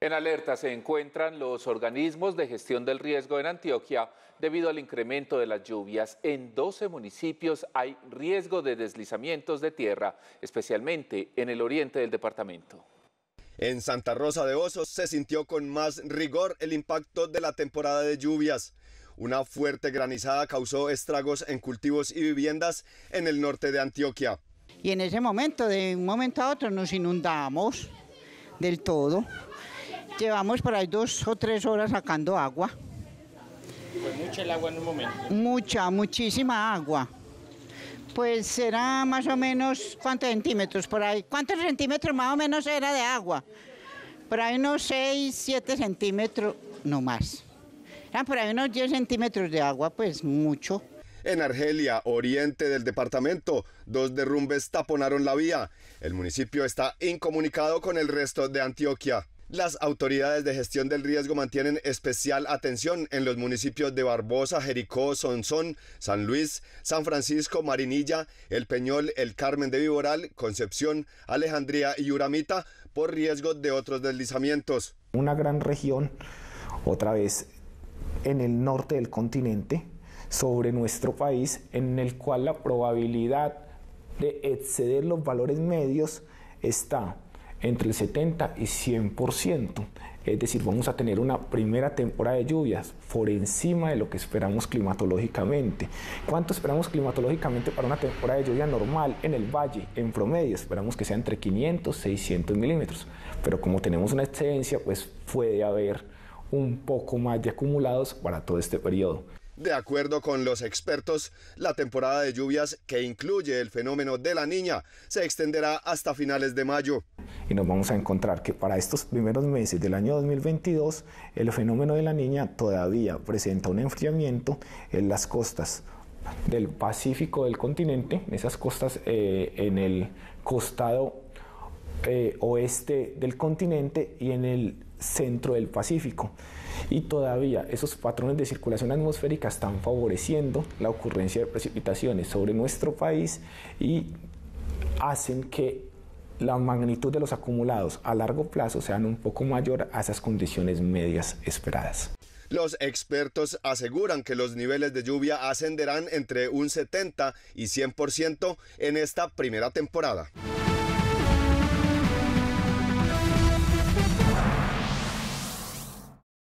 En alerta se encuentran los organismos de gestión del riesgo en Antioquia debido al incremento de las lluvias. En 12 municipios hay riesgo de deslizamientos de tierra, especialmente en el oriente del departamento. En Santa Rosa de Osos se sintió con más rigor el impacto de la temporada de lluvias. Una fuerte granizada causó estragos en cultivos y viviendas en el norte de Antioquia. Y en ese momento, de un momento a otro, nos inundamos del todo. Llevamos por ahí dos o tres horas sacando agua. Pues mucha el agua en un momento. Mucha, muchísima agua. Pues será más o menos, ¿cuántos centímetros por ahí? ¿Cuántos centímetros más o menos era de agua? Por ahí unos 6, 7 centímetros, no más. Eran por ahí unos 10 centímetros de agua, pues mucho. En Argelia, oriente del departamento, dos derrumbes taponaron la vía. El municipio está incomunicado con el resto de Antioquia. Las autoridades de gestión del riesgo mantienen especial atención en los municipios de Barbosa, Jericó, Sonsón, San Luis, San Francisco, Marinilla, El Peñol, El Carmen de Viboral, Concepción, Alejandría y Uramita por riesgo de otros deslizamientos. Una gran región, otra vez en el norte del continente, sobre nuestro país, en el cual la probabilidad de exceder los valores medios está entre el 70 y 100%. Es decir, vamos a tener una primera temporada de lluvias por encima de lo que esperamos climatológicamente. ¿Cuánto esperamos climatológicamente para una temporada de lluvia normal en el valle? En promedio esperamos que sea entre 500 y 600 milímetros. Pero como tenemos una excedencia, pues puede haber un poco más de acumulados para todo este periodo. De acuerdo con los expertos, la temporada de lluvias que incluye el fenómeno de la niña se extenderá hasta finales de mayo. Y nos vamos a encontrar que para estos primeros meses del año 2022, el fenómeno de la niña todavía presenta un enfriamiento en las costas del Pacífico del continente, en esas costas eh, en el costado eh, oeste del continente y en el centro del Pacífico. Y todavía esos patrones de circulación atmosférica están favoreciendo la ocurrencia de precipitaciones sobre nuestro país y hacen que la magnitud de los acumulados a largo plazo sean un poco mayor a esas condiciones medias esperadas. Los expertos aseguran que los niveles de lluvia ascenderán entre un 70 y 100% en esta primera temporada.